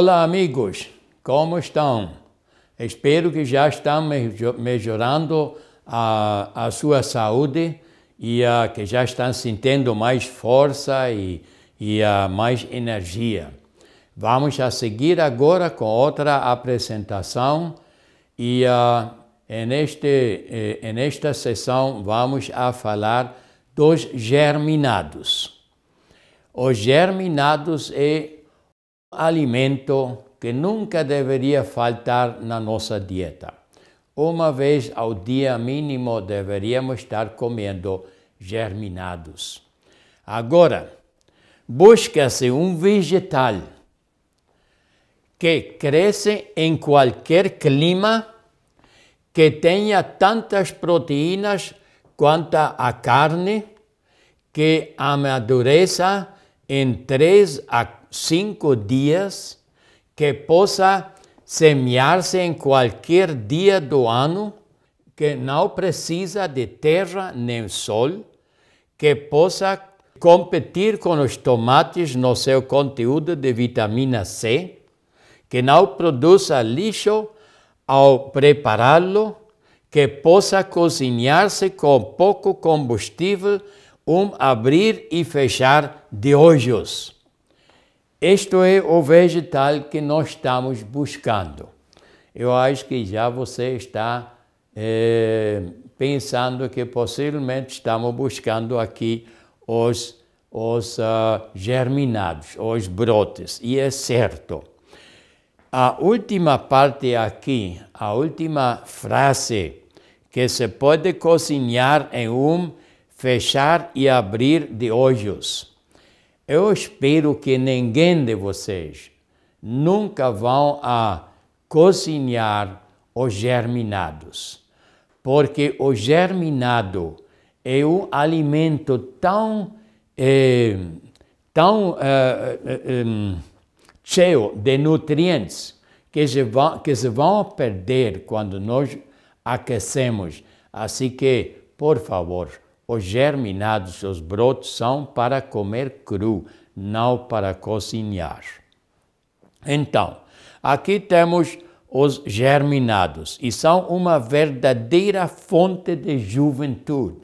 Olá, amigos, como estão? Espero que já estão melhorando a, a sua saúde e a, que já estão sentindo mais força e, e a, mais energia. Vamos a seguir agora com outra apresentação e a, ah, em, este, em esta sessão vamos a falar dos germinados. Os germinados é alimento que nunca deveria faltar na nossa dieta. Uma vez ao dia mínimo deveríamos estar comendo germinados. Agora, busca-se um vegetal que cresce em qualquer clima, que tenha tantas proteínas quanto a carne, que amadureça em 3 a cinco dias que possa semear-se em qualquer dia do ano, que não precisa de terra nem sol, que possa competir com os tomates no seu conteúdo de vitamina C, que não produza lixo ao prepará-lo, que possa cozinhar-se com pouco combustível, um abrir e fechar de olhos. Isto é o vegetal que nós estamos buscando. Eu acho que já você está é, pensando que possivelmente estamos buscando aqui os, os uh, germinados, os brotes, e é certo. A última parte aqui, a última frase, que se pode cozinhar em um fechar e abrir de olhos. Eu espero que ninguém de vocês nunca vão a cozinhar os germinados, porque o germinado é um alimento tão, é, tão é, é, cheio de nutrientes que se, vão, que se vão perder quando nós aquecemos. Assim que, por favor, os germinados, seus brotos, são para comer cru, não para cozinhar. Então, aqui temos os germinados e são uma verdadeira fonte de juventude.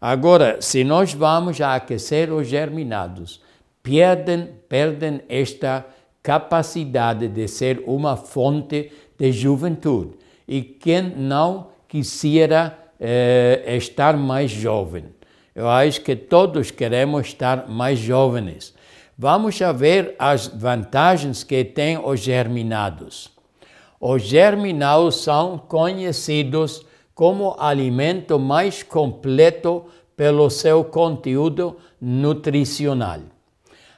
Agora, se nós vamos aquecer os germinados, perdem, perdem esta capacidade de ser uma fonte de juventude. E quem não quisera é, é, estar mais jovem. Eu acho que todos queremos estar mais jovens. Vamos ver as vantagens que têm os germinados. Os germinados são conhecidos como alimento mais completo pelo seu conteúdo nutricional.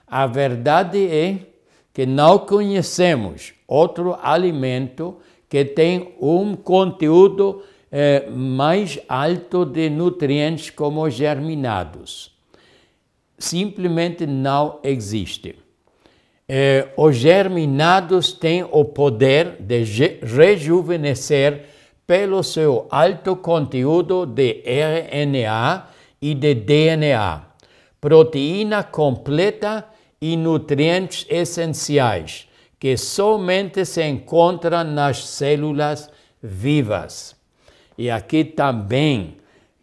A verdade é que não conhecemos outro alimento que tem um conteúdo é, mais alto de nutrientes como germinados. Simplesmente não existe. É, os germinados têm o poder de rejuvenescer pelo seu alto conteúdo de RNA e de DNA, proteína completa e nutrientes essenciais que somente se encontram nas células vivas. E aqui também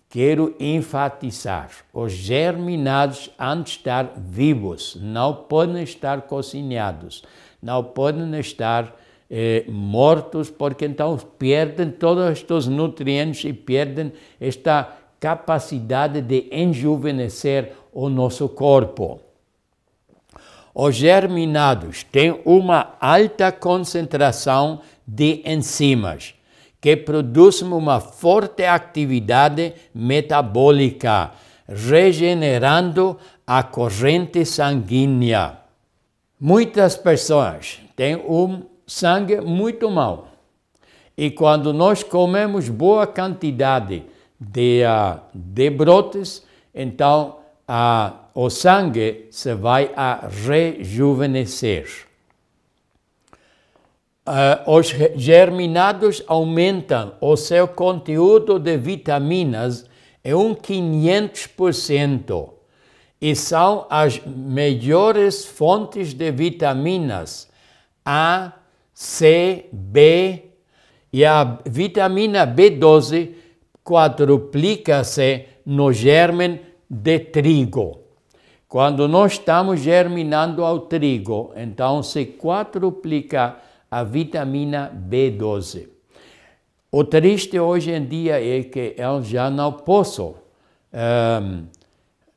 quero enfatizar: os germinados, antes de estar vivos, não podem estar cozinhados, não podem estar eh, mortos, porque então perdem todos estes nutrientes e perdem esta capacidade de enjuvenescer o nosso corpo. Os germinados têm uma alta concentração de enzimas que produz uma forte atividade metabólica, regenerando a corrente sanguínea. Muitas pessoas têm um sangue muito mau. E quando nós comemos boa quantidade de, uh, de brotes, então uh, o sangue se vai a rejuvenescer. Uh, os germinados aumentam o seu conteúdo de vitaminas em é um 500% e são as melhores fontes de vitaminas A, C, B e a vitamina B12 quadruplica-se no germe de trigo. Quando nós estamos germinando ao trigo, então se quadruplica a vitamina B12. O triste hoje em dia é que eu já não posso um, ehm,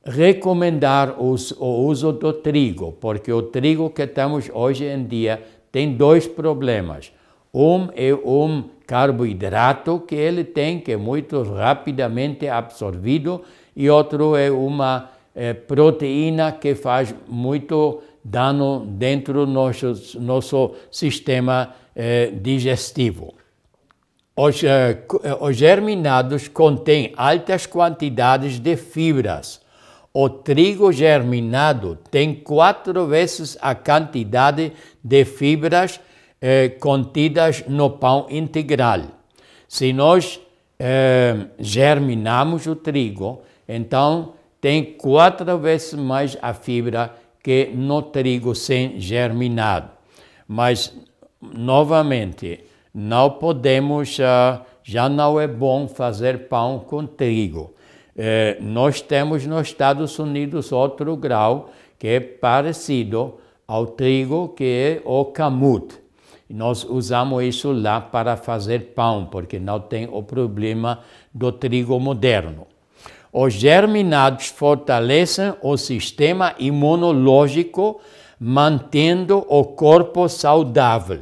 recomendar os, o uso do trigo, porque o trigo que temos hoje em dia tem dois problemas. Um é um carboidrato que ele tem, que é muito rapidamente absorvido, e outro é uma é, proteína que faz muito dano dentro do nosso, nosso sistema eh, digestivo. Os, eh, eh, os germinados contêm altas quantidades de fibras. O trigo germinado tem quatro vezes a quantidade de fibras eh, contidas no pão integral. Se nós eh, germinamos o trigo, então tem quatro vezes mais a fibra que no trigo sem germinado. Mas, novamente, não podemos, ah, já não é bom fazer pão com trigo. Eh, nós temos nos Estados Unidos outro grau que é parecido ao trigo, que é o camut. Nós usamos isso lá para fazer pão, porque não tem o problema do trigo moderno. Os germinados fortalecem o sistema imunológico, mantendo o corpo saudável.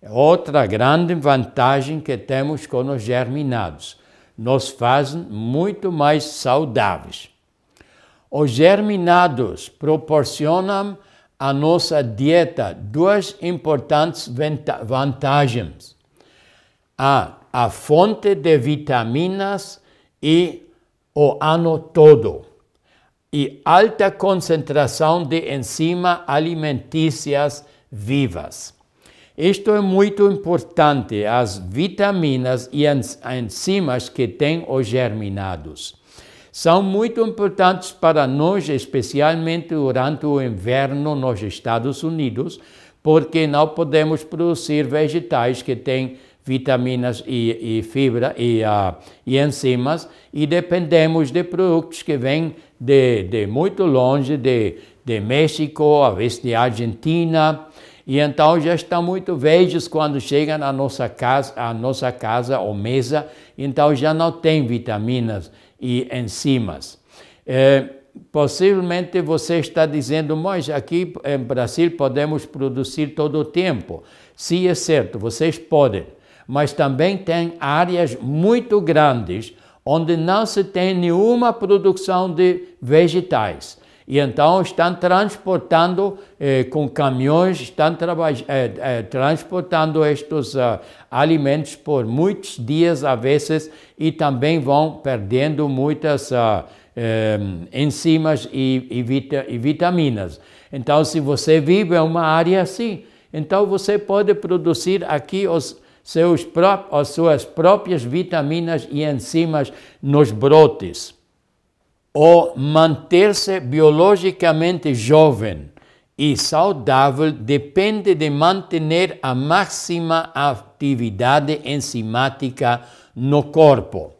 É outra grande vantagem que temos com os germinados, nos fazem muito mais saudáveis. Os germinados proporcionam à nossa dieta duas importantes vantagens: a, a fonte de vitaminas e o ano todo e alta concentração de enzimas alimentícias vivas. Isto é muito importante, as vitaminas e enzimas que têm os germinados. São muito importantes para nós, especialmente durante o inverno nos Estados Unidos, porque não podemos produzir vegetais que têm vitaminas e, e fibra e, uh, e enzimas e dependemos de produtos que vêm de, de muito longe, de, de México, às vezes de Argentina. E então já estão muito velhos quando chegam à nossa casa, à nossa casa ou mesa, então já não tem vitaminas e enzimas. É, possivelmente você está dizendo, mas aqui em Brasil podemos produzir todo o tempo. Sim, é certo, vocês podem mas também tem áreas muito grandes onde não se tem nenhuma produção de vegetais. E então estão transportando eh, com caminhões, estão eh, eh, transportando estes uh, alimentos por muitos dias a vezes e também vão perdendo muitas uh, enzimas e, e, vita e vitaminas. Então, se você vive em uma área assim, então você pode produzir aqui os seus próprios, as suas próprias vitaminas e enzimas nos brotes. Ou manter-se biologicamente jovem e saudável depende de manter a máxima atividade enzimática no corpo.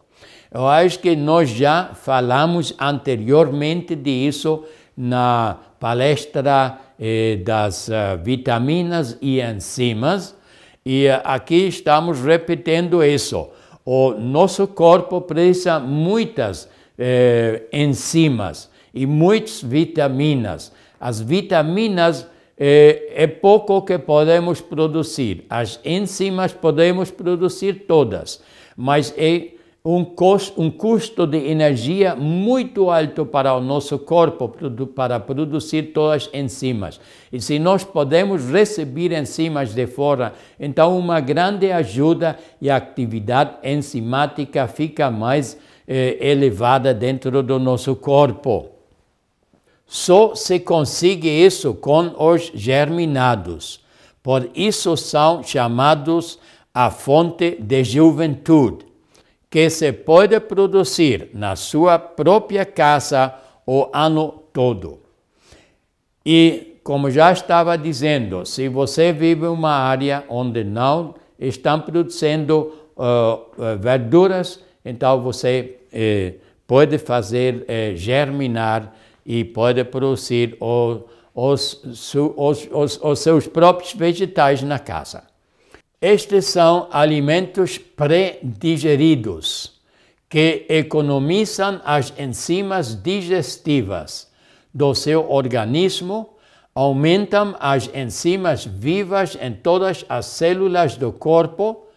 Eu acho que nós já falamos anteriormente disso na palestra eh, das uh, vitaminas e enzimas, e eh, aqui estamos repetindo isso. O nosso corpo precisa muitas eh, enzimas e muitas vitaminas. As vitaminas eh, é pouco que podemos produzir. As enzimas podemos produzir todas, mas é um custo, um custo de energia muito alto para o nosso corpo para produzir todas as enzimas. E se nós podemos receber enzimas de fora, então uma grande ajuda e a atividade enzimática fica mais eh, elevada dentro do nosso corpo. Só se consegue isso com os germinados. Por isso são chamados a fonte de juventude que se pode produzir na sua própria casa o ano todo. E, como já estava dizendo, se você vive em uma área onde não estão produzindo uh, verduras, então você eh, pode fazer germinar e pode produzir o, os, os, os, os seus próprios vegetais na casa. Estes são alimentos predigeridos, que economizam as enzimas digestivas do seu organismo, aumentam as enzimas vivas em todas as células do corpo,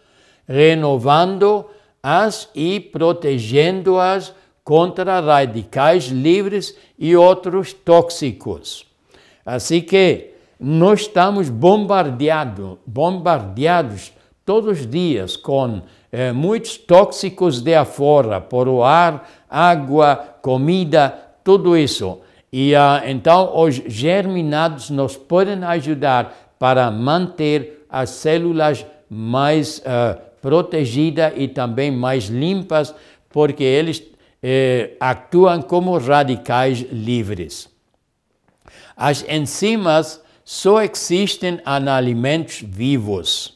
renovando-as e protegendo-as contra radicais livres e outros tóxicos. Assim que, nós estamos bombardeado, bombardeados todos os dias com eh, muitos tóxicos de afora, por o ar, água, comida, tudo isso. E ah, então os germinados nos podem ajudar para manter as células mais ah, protegidas e também mais limpas, porque eles eh, atuam como radicais livres. As enzimas só existem alimentos vivos.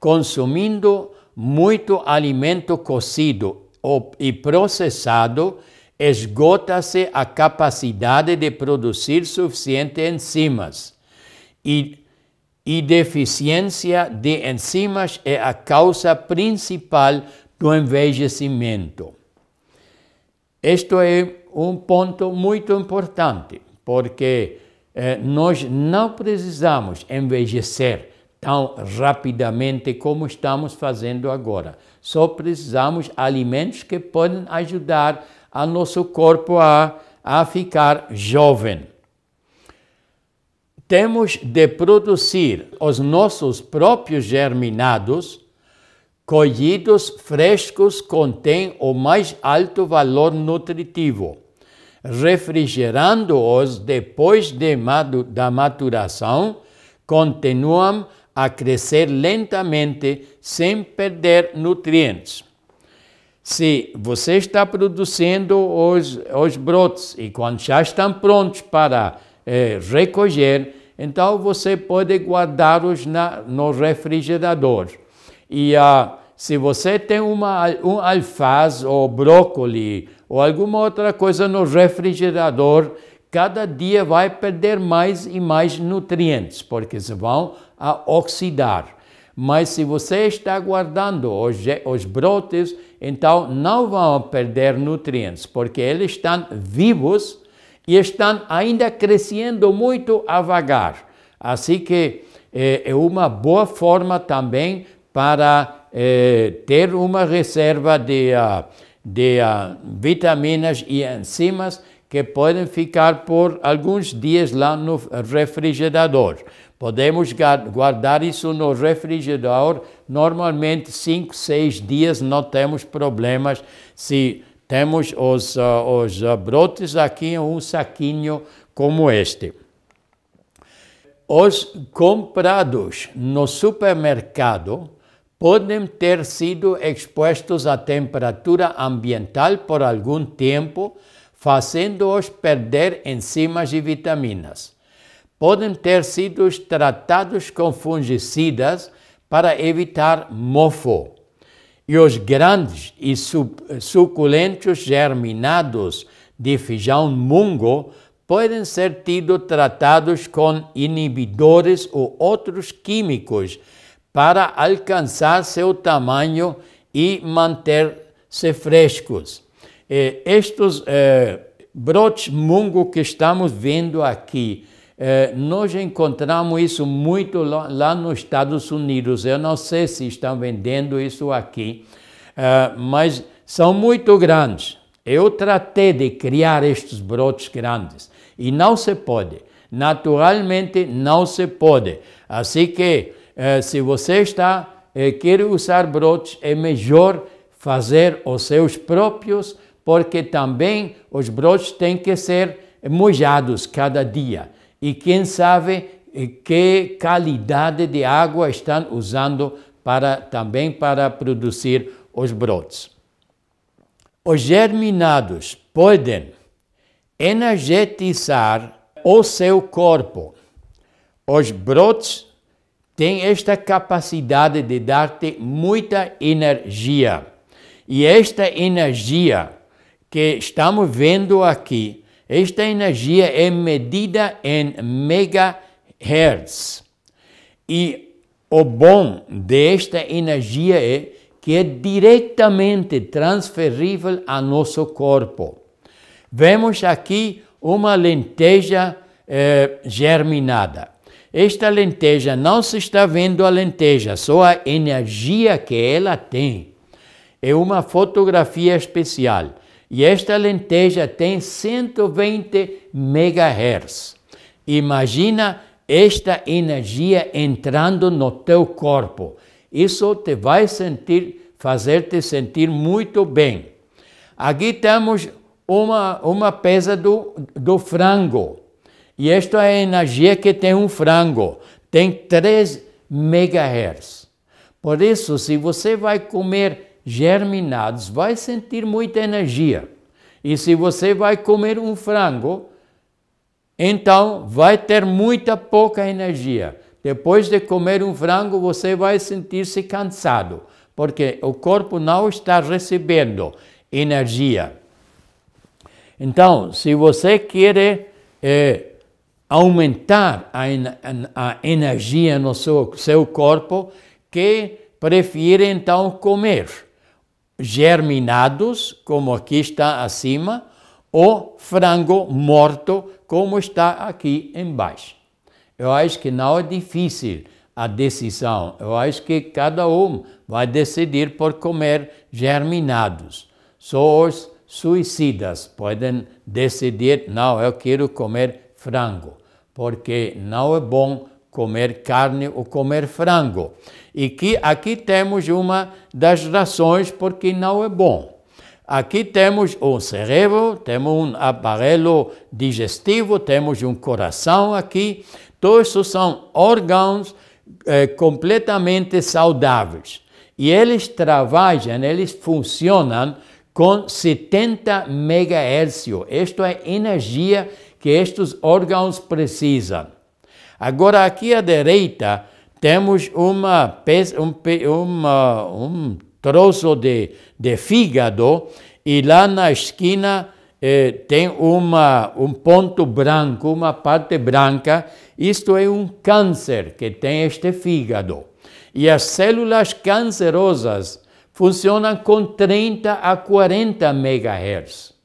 Consumindo muito alimento cozido e processado, esgota-se a capacidade de produzir suficiente enzimas. E, e deficiência de enzimas é a causa principal do envelhecimento. Isto é um ponto muito importante, porque é, nós não precisamos envelhecer tão rapidamente como estamos fazendo agora. Só precisamos alimentos que podem ajudar a nosso corpo a, a ficar jovem. Temos de produzir os nossos próprios germinados, colhidos frescos contém o mais alto valor nutritivo refrigerando-os depois de da maturação, continuam a crescer lentamente sem perder nutrientes. Se você está produzindo os, os brotos e quando já estão prontos para eh, recolher, então você pode guardá-los no refrigerador. E ah, se você tem uma, um alface ou brócolis ou alguma outra coisa no refrigerador, cada dia vai perder mais e mais nutrientes, porque se vão a oxidar. Mas se você está guardando os, os brotes, então não vão perder nutrientes, porque eles estão vivos e estão ainda crescendo muito avagar. Assim que eh, é uma boa forma também para eh, ter uma reserva de. Uh, de uh, vitaminas e enzimas que podem ficar por alguns dias lá no refrigerador. Podemos guardar isso no refrigerador, normalmente 5, 6 dias, não temos problemas se temos os, uh, os brotes aqui em um saquinho como este. Os comprados no supermercado, podem ter sido expostos à temperatura ambiental por algum tempo, fazendo-os perder enzimas e vitaminas. Podem ter sido tratados com fungicidas para evitar mofo. E os grandes e suculentos germinados de feijão mungo podem ser tido tratados com inibidores ou outros químicos para alcançar seu tamanho e manter-se frescos. Eh, estes eh, brotes mungo que estamos vendo aqui, eh, nós encontramos isso muito lá, lá, nos Estados Unidos. Eu não sei se estão vendendo isso aqui, eh, mas são muito grandes. Eu tratei de criar estes brotes grandes e não se pode. Naturalmente, não se pode. Assim que eh, se você está eh, quer usar brotes, é melhor fazer os seus próprios, porque também os brotes têm que ser molhados cada dia. E quem sabe eh, que qualidade de água estão usando para também para produzir os brotes. Os germinados podem energetizar o seu corpo. Os brotes tem esta capacidade de dar-te muita energia. E esta energia que estamos vendo aqui, esta energia é medida em megahertz. E o bom desta energia é que é diretamente transferível ao nosso corpo. Vemos aqui uma lenteja eh, germinada. Esta lenteja não se está vendo a lenteja, só a energia que ela tem. É uma fotografia especial. E esta lenteja tem 120 MHz. Imagina esta energia entrando no teu corpo. Isso te vai sentir, fazer-te sentir muito bem. Aqui temos uma, uma peça do, do frango. E esta é a energia que tem um frango, tem 3 megahertz. Por isso, se você vai comer germinados, vai sentir muita energia. E se você vai comer um frango, então vai ter muita pouca energia. Depois de comer um frango, você vai sentir-se cansado, porque o corpo não está recebendo energia. Então, se você quer é, aumentar a, a energia no seu, seu corpo que prefere então comer germinados, como aqui está acima, ou frango morto, como está aqui embaixo. Eu acho que não é difícil a decisão. Eu acho que cada um vai decidir por comer germinados. Só os suicidas podem decidir, não, eu quero comer frango, porque não é bom comer carne ou comer frango. E que aqui temos uma das razões porque não é bom. Aqui temos um cérebro, temos um aparelho digestivo, temos um coração aqui. Todos são órgãos eh, completamente saudáveis. E eles trabalham, eles funcionam com 70 MHz. Isto é energia que estes órgãos precisam. Agora, aqui à direita, temos uma, um, uma, um troço de, de fígado e lá na esquina eh, tem uma, um ponto branco, uma parte branca. Isto é um câncer que tem este fígado. E as células cancerosas funcionam com 30 a 40 megahertz.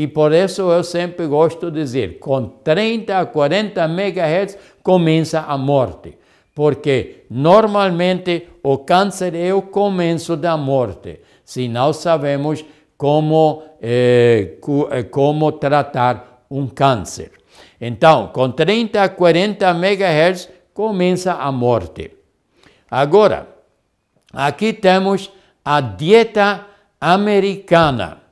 E por isso eu sempre gosto de dizer, com 30 a 40 MHz começa a morte, porque normalmente o câncer é o começo da morte, se não sabemos como, eh, eh, como tratar um câncer. Então, com 30 a 40 MHz começa a morte. Agora, aqui temos a dieta americana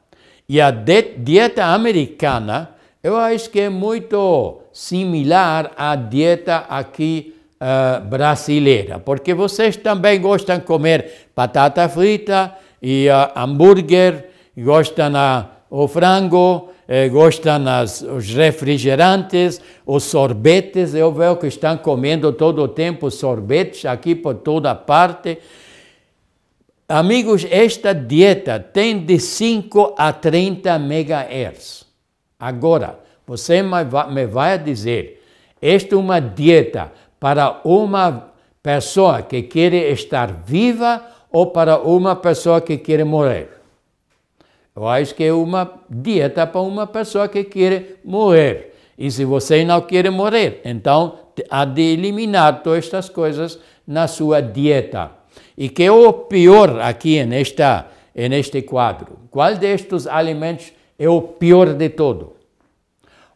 e a dieta americana, eu acho que é muito similar à dieta aqui uh, brasileira, porque vocês também gostam de comer batata frita e uh, hambúrguer, gostam uh, o frango, eh, gostam as, os refrigerantes, os sorbetes. Eu vejo que estão comendo todo o tempo sorbetes aqui por toda parte. Amigos, esta dieta tem de 5 a 30 megahertz. Agora, você me vai dizer, esta é uma dieta para uma pessoa que quer estar viva ou para uma pessoa que quer morrer? Eu acho que é uma dieta para uma pessoa que quer morrer. E se você não quer morrer, então há de eliminar todas estas coisas na sua dieta. E que é o pior aqui nesta, neste quadro? Qual destes alimentos é o pior de todo?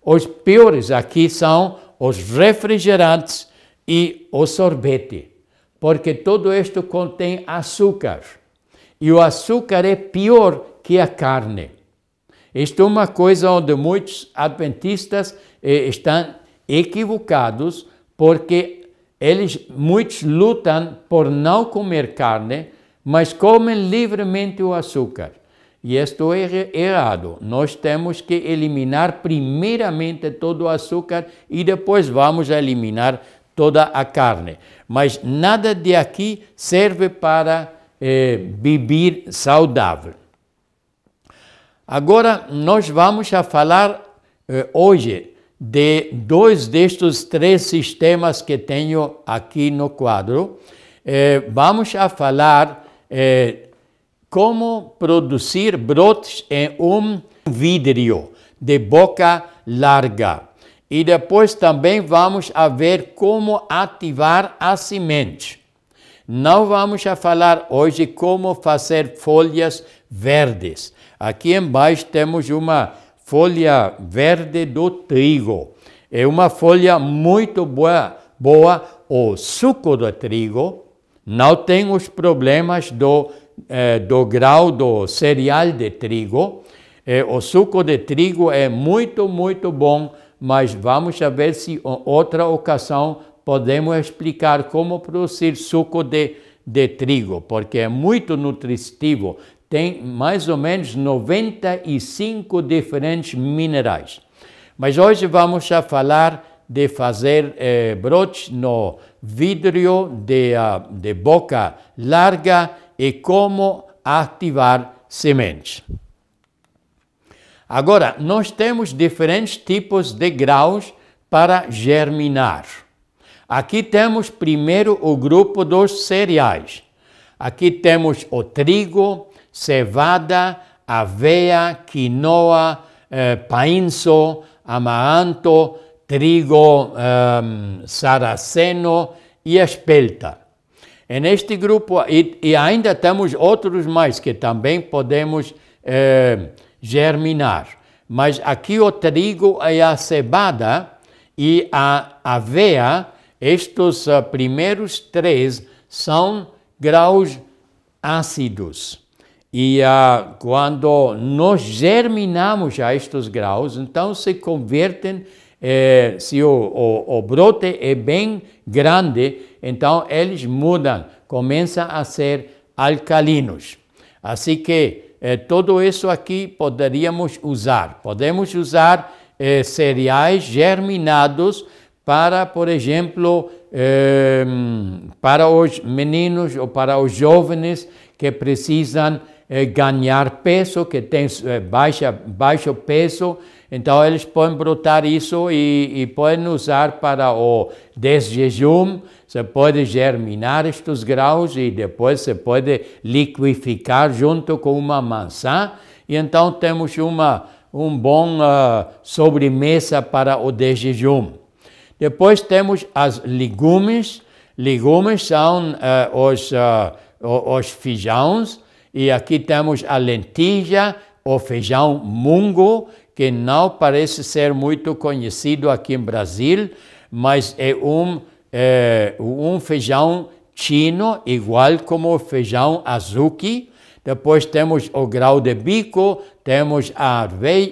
Os piores aqui são os refrigerantes e o sorvete, porque tudo isto contém açúcar. E o açúcar é pior que a carne. Isto é uma coisa onde muitos adventistas eh, estão equivocados, porque eles, muitos lutam por não comer carne, mas comem livremente o açúcar. E isto é errado. Nós temos que eliminar primeiramente todo o açúcar e depois vamos eliminar toda a carne. Mas nada de aqui serve para eh, beber saudável. Agora nós vamos a falar eh, hoje de dois destes três sistemas que tenho aqui no quadro, eh, vamos a falar eh, como produzir brotes em um vidro de boca larga. E depois também vamos a ver como ativar a semente. Não vamos a falar hoje como fazer folhas verdes. Aqui embaixo temos uma folha verde do trigo. É uma folha muito boa, boa o suco do trigo, não tem os problemas do, eh, do grau do cereal de trigo. Eh, o suco de trigo é muito, muito bom, mas vamos ver se outra ocasião podemos explicar como produzir suco de, de trigo, porque é muito nutritivo, tem mais ou menos 95 diferentes minerais. Mas hoje vamos a falar de fazer eh, no vidro de, uh, de boca larga e como ativar sementes. Agora, nós temos diferentes tipos de graus para germinar. Aqui temos primeiro o grupo dos cereais. Aqui temos o trigo, cevada, aveia, quinoa, eh, painzo, amaranto, trigo um, ehm, saraceno e espelta. Em neste grupo, e, e, ainda temos outros mais que também podemos eh, germinar. Mas aqui o trigo e a cevada e a aveia, estes eh, primeiros três são graus ácidos. E ah, quando nós germinamos já estes graus, então se convertem, eh, se o, o, o, brote é bem grande, então eles mudam, começam a ser alcalinos. Assim que eh, tudo isso aqui poderíamos usar. Podemos usar eh, cereais germinados para, por exemplo, eh, para os meninos ou para os jovens que precisam é, ganhar peso, que tem é, baixa, baixo peso, então eles podem brotar isso e, e podem usar para o desjejum, você pode germinar estes grãos e depois você pode liquificar junto com uma maçã, e então temos uma um bom uh, sobremesa para o desjejum. Depois temos as legumes. Legumes são uh, os, uh, os feijões, e aqui temos a lentilha ou feijão mungo, que não parece ser muito conhecido aqui no Brasil, mas é um, é, um feijão chino, igual como o feijão azuki. Depois temos o grau de bico, temos a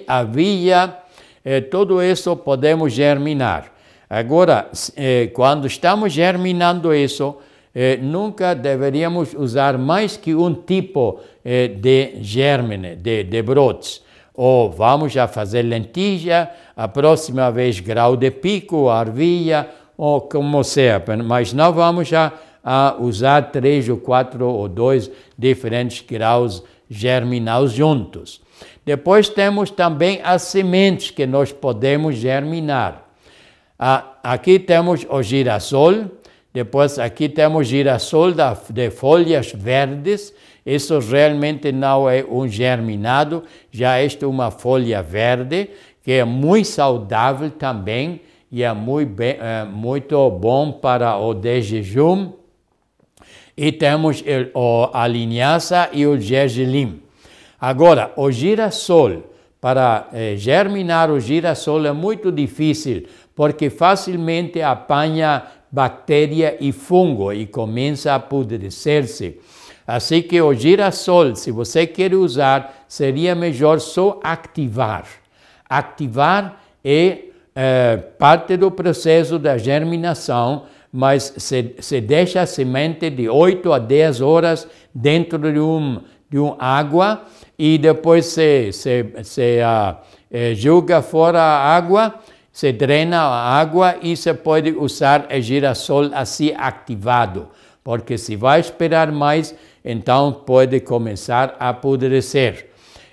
aveia, é, tudo isso podemos germinar. Agora, é, quando estamos germinando isso, eh, nunca deveríamos usar mais que um tipo eh, de germe, de, de brotes. Ou vamos a fazer lentilha, a próxima vez grau de pico, arvia ou como seja, mas não vamos a, a usar três ou quatro ou dois diferentes graus germinais juntos. Depois temos também as sementes que nós podemos germinar. aqui temos o girassol, depois aqui temos girassol de folhas verdes. Isso realmente não é um germinado, já é uma folha verde que é muito saudável também e é muito, bem, é muito bom para o de jejum. E temos a linhaça e o gergelim. Agora, o girassol, para é, germinar o girassol é muito difícil, porque facilmente apanha bactéria e fungo e começa a apodrecer-se. Assim que o girassol, se você quer usar, seria melhor só activar. Activar é, é parte do processo da germinação, mas se, se deixa a semente de 8 a 10 horas dentro de um, de um água e depois se, se, se uh, ah, eh, julga fora a água se drena a água e se pode usar o girassol assim ativado, porque se vai esperar mais, então pode começar a apodrecer.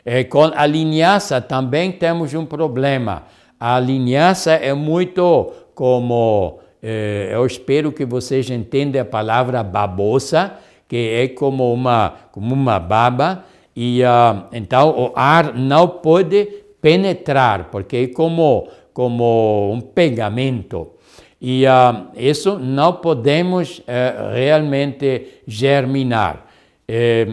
E com a linhaça também temos um problema. A linhaça é muito como, eh, eu espero que vocês entendam a palavra babosa, que é como uma, como uma baba, e uh, então o ar não pode penetrar, porque é como como um pegamento. E uh, isso não podemos uh, realmente germinar. Eh,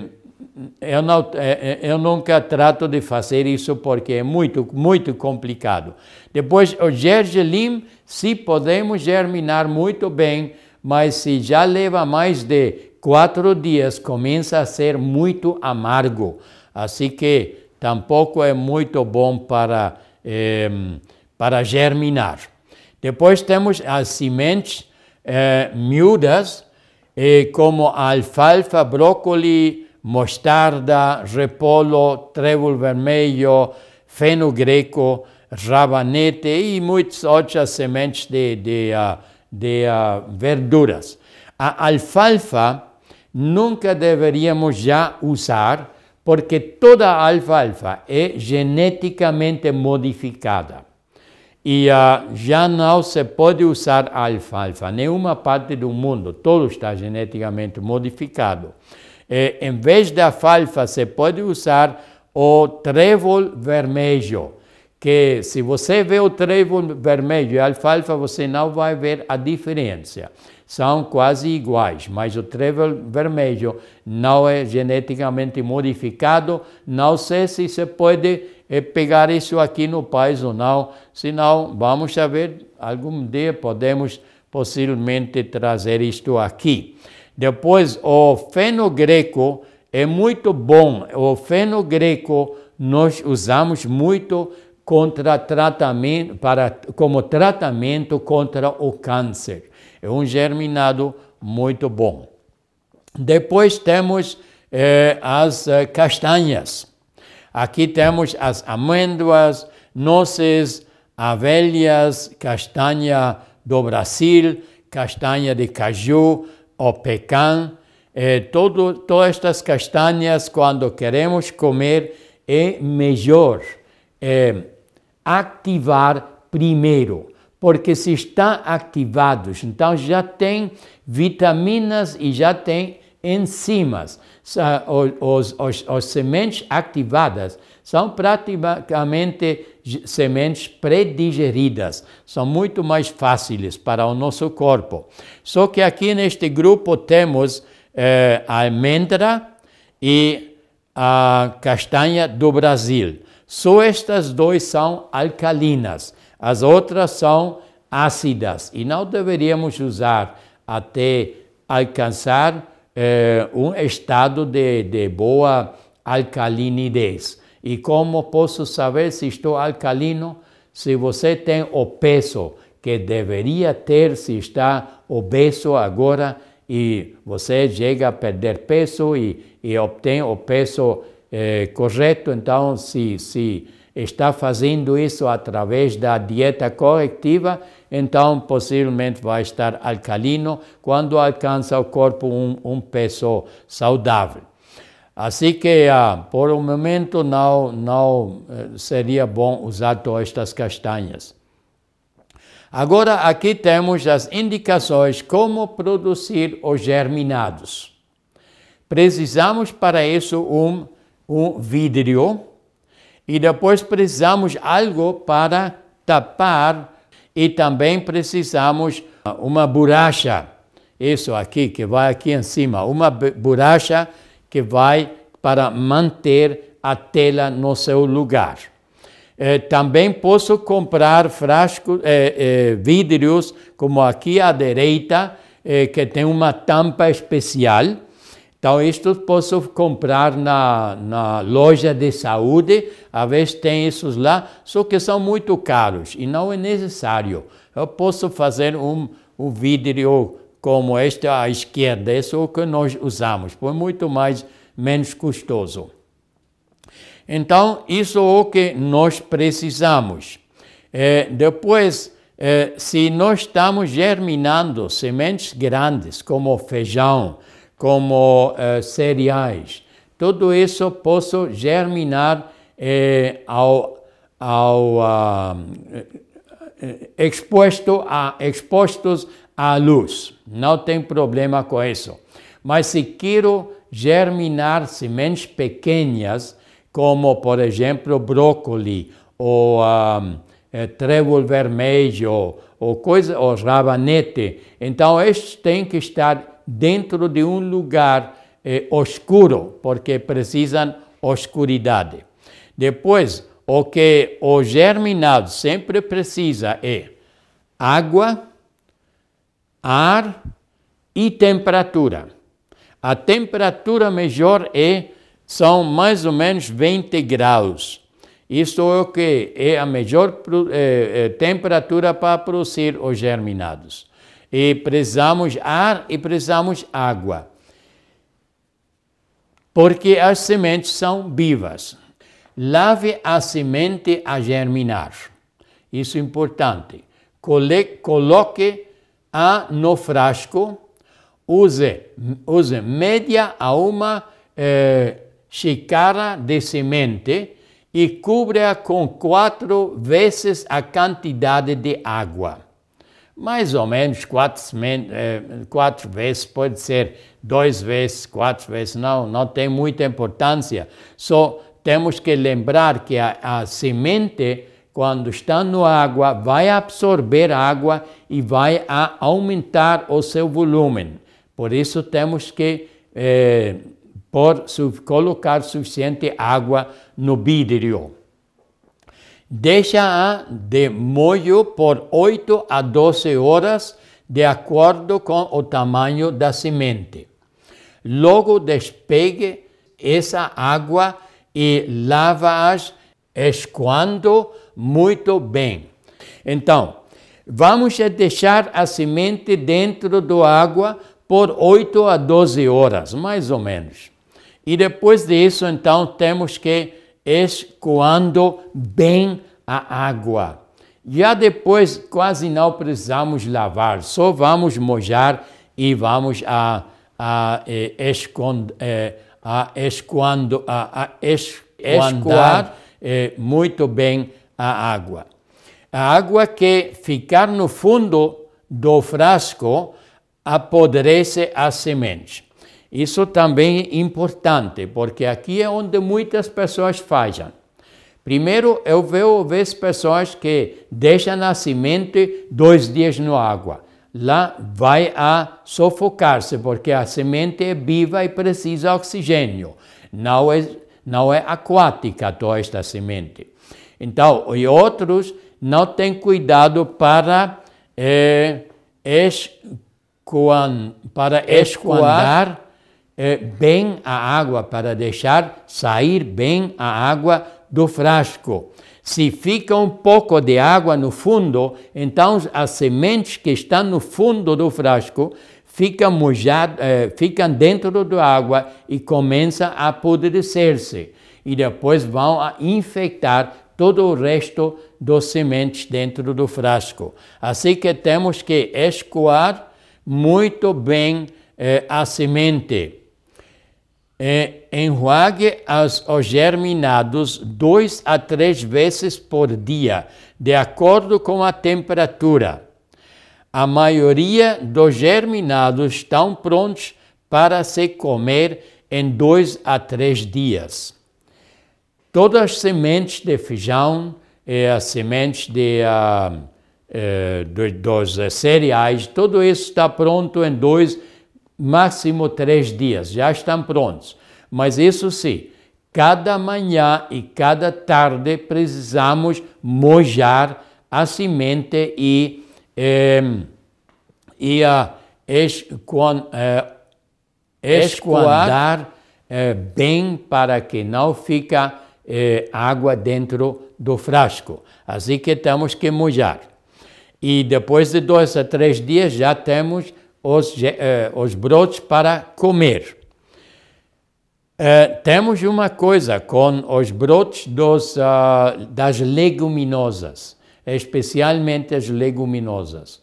eu, não, eh, eu nunca trato de fazer isso porque é muito, muito complicado. Depois, o gergelim, se podemos germinar muito bem, mas se já leva mais de quatro dias, começa a ser muito amargo. Assim que tampouco é muito bom para. Eh, para germinar. Depois temos as sementes eh, miúdas, eh, como alfalfa, brócoli, mostarda, repolo, trébol vermelho, feno greco, rabanete e muitas outras sementes de, de, eh, de, de uh, verduras. A alfalfa nunca deveríamos já usar, porque toda alfalfa é geneticamente modificada e uh, já não se pode usar alfalfa, nenhuma parte do mundo, todo está geneticamente modificado. E, é, em vez da alfalfa, se pode usar o trébol vermelho, que se você vê o trébol vermelho e a alfalfa, você não vai ver a diferença. São quase iguais, mas o trébol vermelho não é geneticamente modificado, não sei se se pode é pegar isso aqui no país ou não, se não vamos saber, algum dia podemos possivelmente trazer isto aqui. Depois, o fenogreco é muito bom. O fenogreco nós usamos muito contra tratamento, para, como tratamento contra o câncer. É um germinado muito bom. Depois temos eh, as eh, castanhas. Aqui temos as amêndoas, nozes, avelhas, castanha do Brasil, castanha de caju ou pecan. Eh, todo, todas estas castanhas, quando queremos comer, é melhor eh, ativar primeiro, porque se está ativados, então já tem vitaminas e já tem enzimas, os, os, os sementes ativadas são praticamente sementes predigeridas, são muito mais fáceis para o nosso corpo. Só que aqui neste grupo temos eh, a amêndoa e a castanha do Brasil. Só estas duas são alcalinas, as outras são ácidas e não deveríamos usar até alcançar é, um estado de, de boa alcalinidez. E como posso saber se estou alcalino? Se você tem o peso que deveria ter se está obeso agora e você chega a perder peso e, e obtém o peso é, correto, então se, se está fazendo isso através da dieta corretiva, então possivelmente vai estar alcalino quando alcança o corpo um, um peso saudável. Assim que, ah, por o um momento, não, não eh, seria bom usar todas estas castanhas. Agora, aqui temos as indicações como produzir os germinados. Precisamos para isso um, um vidro e depois precisamos algo para tapar e também precisamos ah, uma borracha, isso aqui que vai aqui em cima, uma borracha que vai para manter a tela no seu lugar. Eh, também posso comprar frascos, eh, eh, vidros, como aqui à direita, eh, que tem uma tampa especial então, isto posso comprar na, na loja de saúde, às vezes tem esses lá, só que são muito caros e não é necessário. Eu posso fazer um, um vidro como este à esquerda, isso é o que nós usamos, foi muito mais menos custoso. Então, isso é o que nós precisamos. É, depois, é, se nós estamos germinando sementes grandes, como feijão, como eh, cereais. Tudo isso posso germinar eh, ao, ao ah, eh, exposto a, expostos à luz. Não tem problema com isso. Mas se quero germinar sementes pequenas, como por exemplo brócoli ou ah, eh, trevo vermelho ou, coisa, ou rabanete, então estes têm que estar dentro de um lugar escuro eh, oscuro, porque precisam oscuridade. Depois, o que o germinado sempre precisa é água, ar e temperatura. A temperatura melhor é são mais ou menos 20 graus. Isso é o que é a melhor eh, eh, temperatura para produzir os germinados e precisamos ar e precisamos água. Porque as sementes são vivas. Lave a semente a germinar. Isso é importante. Coloque-a no frasco. Use, use média a uma eh, xícara de semente e cubra com quatro vezes a quantidade de água mais ou menos quatro, eh, quatro vezes, pode ser dois vezes, quatro vezes, não, não tem muita importância. Só temos que lembrar que a, a semente, quando está na água, vai absorver água e vai aumentar o seu volume. Por isso temos que eh, por, colocar suficiente água no vidro. Deixa-a de molho por 8 a 12 horas, de acordo com o tamanho da semente. Logo despegue essa água e lava-as escoando muito bem. Então, vamos deixar a semente dentro da água por 8 a 12 horas, mais ou menos. E depois disso, então, temos que escoando bem a água. Já depois quase não precisamos lavar, só vamos mojar e vamos a, a, a, eh, eh, a, escoando, a, a escoar é, muito bem a água. A água que ficar no fundo do frasco apodrece as sementes. Isso também é importante, porque aqui é onde muitas pessoas falham. Primeiro, eu vejo, vejo pessoas que deixam a semente dois dias na água. Lá vai a sufocar-se, porque a semente é viva e precisa de oxigênio. Não é, não é aquática toda esta semente. Então, e outros não têm cuidado para, eh, escoan, para escoar é bem a água, para deixar sair bem a água do frasco. Se fica um pouco de água no fundo, então as sementes que estão no fundo do frasco ficam, mojado, eh, ficam dentro da água e começam a apodrecer-se. E depois vão a infectar todo o resto dos sementes dentro do frasco. Assim que temos que escoar muito bem eh, a semente é, enjuague as, os germinados dois a três vezes por dia, de acordo com a temperatura. A maioria dos germinados estão prontos para se comer em dois a três dias. Todas as sementes de feijão e é, as sementes de, uh, ah, uh, é, dos, dos cereais, tudo isso está pronto em dois a máximo três dias, já estão prontos. Mas isso sim, cada manhã e cada tarde precisamos mojar a semente e, é, e a esquan, eh, é, esquadar é, bem para que não fica é, água dentro do frasco. Assim que temos que mojar. E depois de dois a três dias já temos os, eh, os brotes para comer. Eh, temos uma coisa com os brotes dos, ah, das leguminosas, especialmente as leguminosas.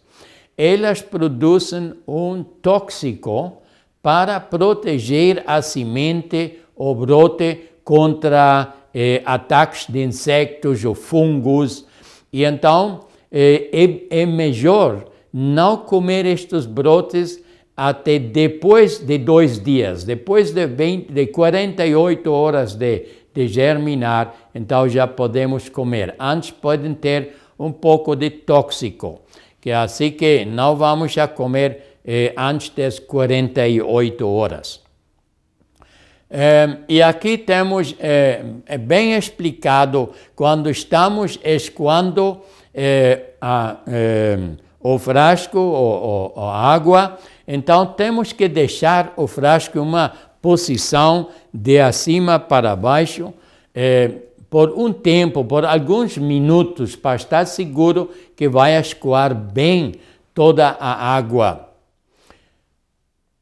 Elas produzem um tóxico para proteger a semente ou brote contra eh, ataques de insectos ou fungos. E então eh, é, é melhor não comer estes brotes até depois de dois dias, depois de, 20, de 48 horas de, de germinar, então já podemos comer. Antes podem ter um pouco de tóxico, que assim que não vamos já comer eh, antes das 48 horas. É, e aqui temos é, é bem explicado quando estamos escoando eh, a, o frasco ou, ou, água, então temos que deixar o frasco em uma posição de acima para baixo eh, por um tempo, por alguns minutos, para estar seguro que vai escoar bem toda a água.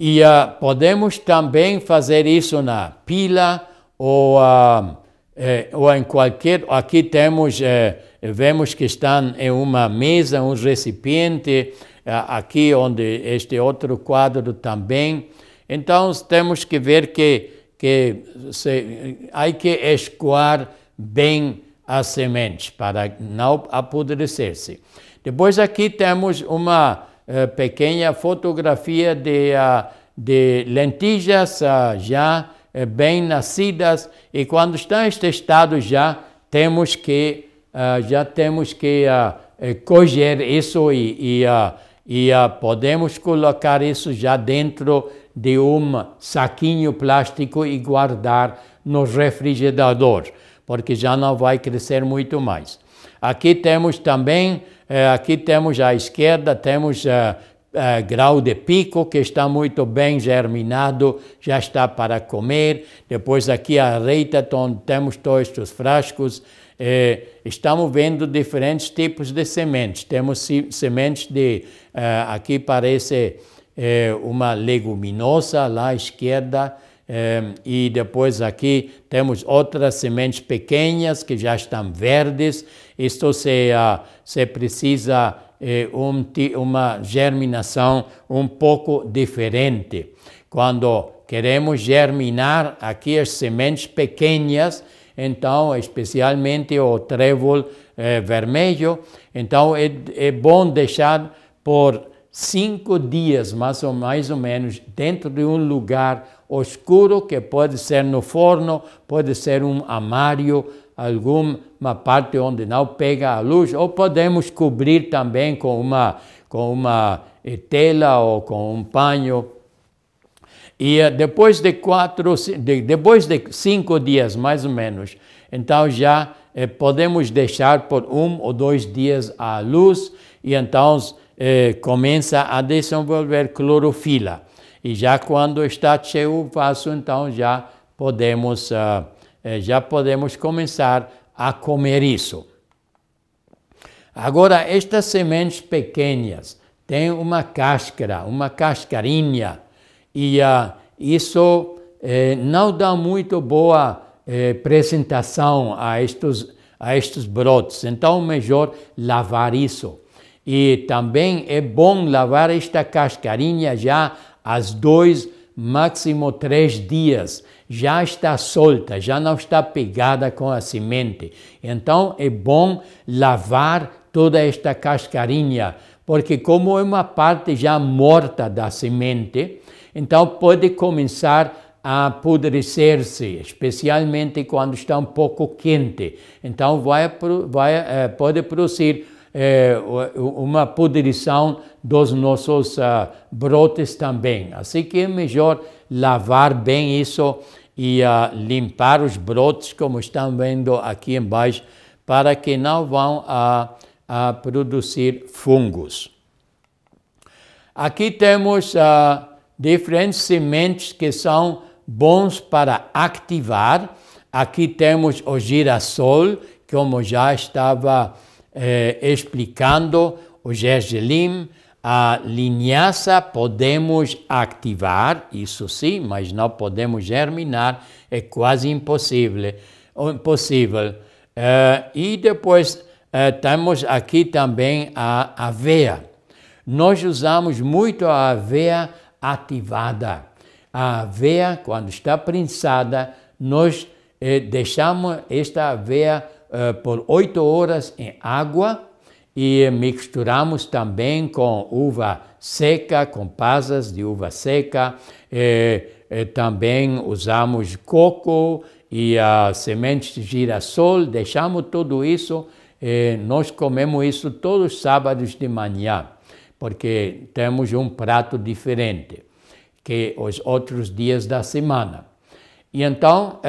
E uh, podemos também fazer isso na pila ou uh, é, ou em qualquer. Aqui temos, é, vemos que estão em uma mesa, um recipiente, é, aqui onde este outro quadro também. Então temos que ver que, que se, há que escoar bem as sementes para não apodrecer-se. Depois aqui temos uma pequena fotografia de, de lentilhas já eh, bem-nascidas e quando estão este estado já temos que eh, já temos que eh, coger isso e, e, e podemos colocar isso já dentro de um saquinho plástico e guardar no refrigerador, porque já não vai crescer muito mais. Aqui temos também, aqui temos à esquerda, temos uh, grau de pico, que está muito bem germinado, já está para comer. Depois aqui à direita temos todos os frascos. Eh, estamos vendo diferentes tipos de sementes. Temos sementes de, uh, aqui parece eh, uma leguminosa, lá à esquerda, eh, e depois aqui temos outras sementes pequenas que já estão verdes. Isto se, uh, se precisa eh, um, uma germinação um pouco diferente. Quando queremos germinar aqui as sementes pequenas, então, especialmente o trébol eh, vermelho, então é, é bom deixar por cinco dias, mais ou, mais ou menos, dentro de um lugar escuro, que pode ser no forno, pode ser um armário, alguma parte onde não pega a luz, ou podemos cobrir também com uma, com uma eh, tela ou com um panho. E eh, depois de quatro, depois de cinco dias mais ou menos, então já eh, podemos deixar por um ou dois dias a luz e então começa a desenvolver clorofila. E já quando está cheio o vaso, então já podemos ah, já eh, podemos começar a comer isso. Agora, estas sementes pequenas têm uma cáscara, uma cascarinha, e uh, isso eh, não dá muito boa eh, apresentação a estes, a estes brotes. Então, melhor lavar isso. E também é bom lavar esta cascarinha já às dois, máximo três dias já está solta, já não está pegada com a semente. Então é bom lavar toda esta cascarinha, porque como é uma parte já morta da semente, então pode começar a apodrecer-se, especialmente quando está um pouco quente. Então vai, vai, eh, pode produzir é, uma podridão dos nossos uh, brotes também. Assim que é melhor lavar bem isso e uh, limpar os brotes, como estão vendo aqui embaixo, para que não vão a, ah, a produzir fungos. Aqui temos uh, diferentes sementes que são bons para ativar. Aqui temos o girassol, como já estava eh, explicando os gergelim, a linhaça podemos ativar, isso sim, mas não podemos germinar, é quase impossível. impossível. Uh, e depois uh, temos aqui também a aveia. Nós usamos muito a aveia ativada. A aveia, quando está prensada, nós eh, deixamos esta aveia ativada eh, por oito horas em água e misturamos também com uva seca, com pasas de uva seca. E, eh, e eh, também usamos coco e a sementes de girassol, deixamos tudo isso. E nós comemos isso todos os sábados de manhã, porque temos um prato diferente que os outros dias da semana. E então,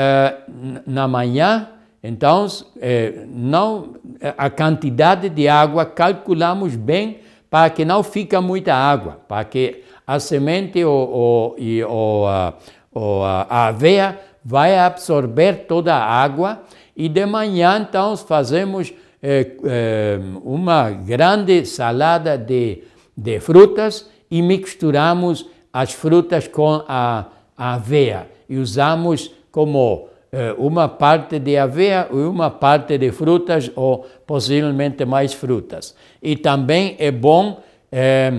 na manhã, então, é, não, a quantidade de água calculamos bem para que não fica muita água, para que a semente ou, ou, e, ou, a, ou a aveia vai absorver toda a água e de manhã então fazemos é, é, uma grande salada de, de frutas e misturamos as frutas com a, a aveia e usamos como eh, uma parte de aveia e uma parte de frutas, ou possivelmente mais frutas. E também é bom é,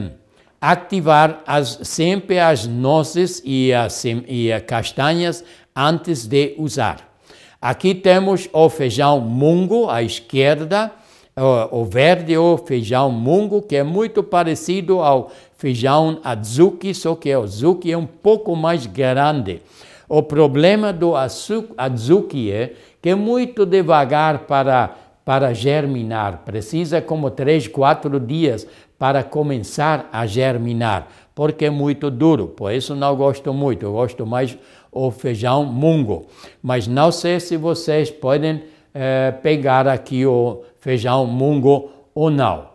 ativar as, sempre as nozes e as, e as castanhas antes de usar. Aqui temos o feijão mungo à esquerda, o verde ou feijão mungo, que é muito parecido ao feijão azuki, só que o azuki é um pouco mais grande. O problema do azuki é que é muito devagar para, para germinar. Precisa como três, quatro dias para começar a germinar, porque é muito duro. Por isso não gosto muito, eu gosto mais o feijão mungo. Mas não sei se vocês podem eh, pegar aqui o feijão mungo ou não.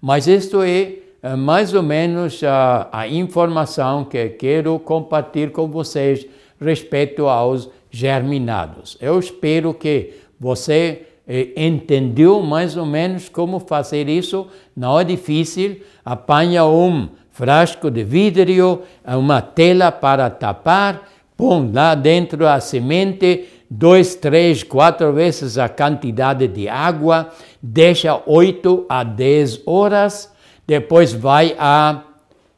Mas isto é ah, mais ou menos a, a informação que quero compartilhar com vocês respeito aos germinados. Eu espero que você eh, entendeu mais ou menos como fazer isso. Não é difícil. Apanha um frasco de vidro, eh, uma tela para tapar, põe lá dentro a semente, dois, três, quatro vezes a quantidade de água, deixa oito a dez horas depois vai a,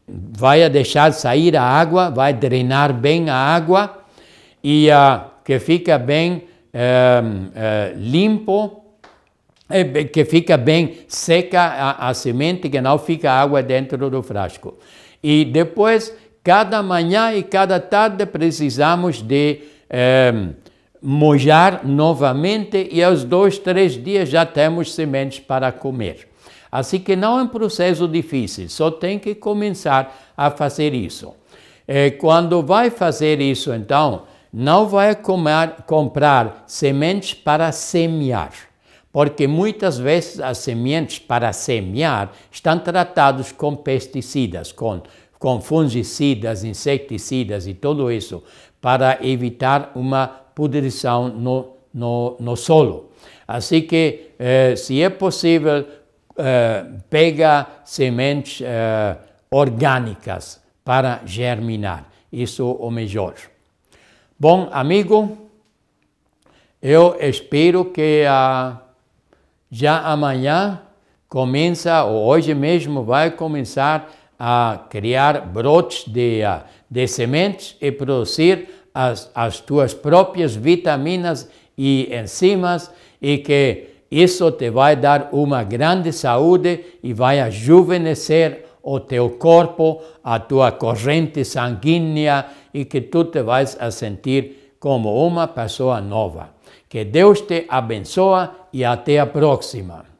vai a deixar sair a água, vai drenar bem a água e a, que fica bem é, é, limpo, é, que fica bem seca a, a semente, que não fica água dentro do frasco. E depois, cada manhã e cada tarde precisamos de ehm, mojar novamente e aos dois, três dias já temos sementes para comer. Assim que não é um processo difícil, só tem que começar a fazer isso. Eh, quando vai fazer isso, então, não vai comer, comprar sementes para semear, porque muitas vezes as sementes para semear estão tratadas com pesticidas, com, com fungicidas, inseticidas e tudo isso, para evitar uma pudrição no, no, no solo. Assim que, eh, se é possível, eh, pega sementes uh, orgânicas para germinar. Isso é o melhor. Bom, amigo, eu espero que uh, já amanhã começa, ou hoje mesmo vai começar a criar brotes de, uh, de sementes e produzir as, as tuas próprias vitaminas e enzimas e que isso te vai dar uma grande saúde e vai rejuvenescer o teu corpo, a tua corrente sanguínea e que tu te vais a sentir como uma pessoa nova. Que Deus te abençoe e até a próxima.